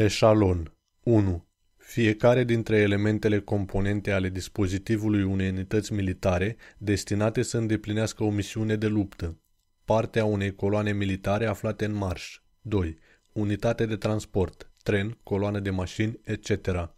Eșalon 1. Fiecare dintre elementele componente ale dispozitivului unei unități militare destinate să îndeplinească o misiune de luptă. Partea unei coloane militare aflate în marș. 2. Unitate de transport, tren, coloană de mașini, etc.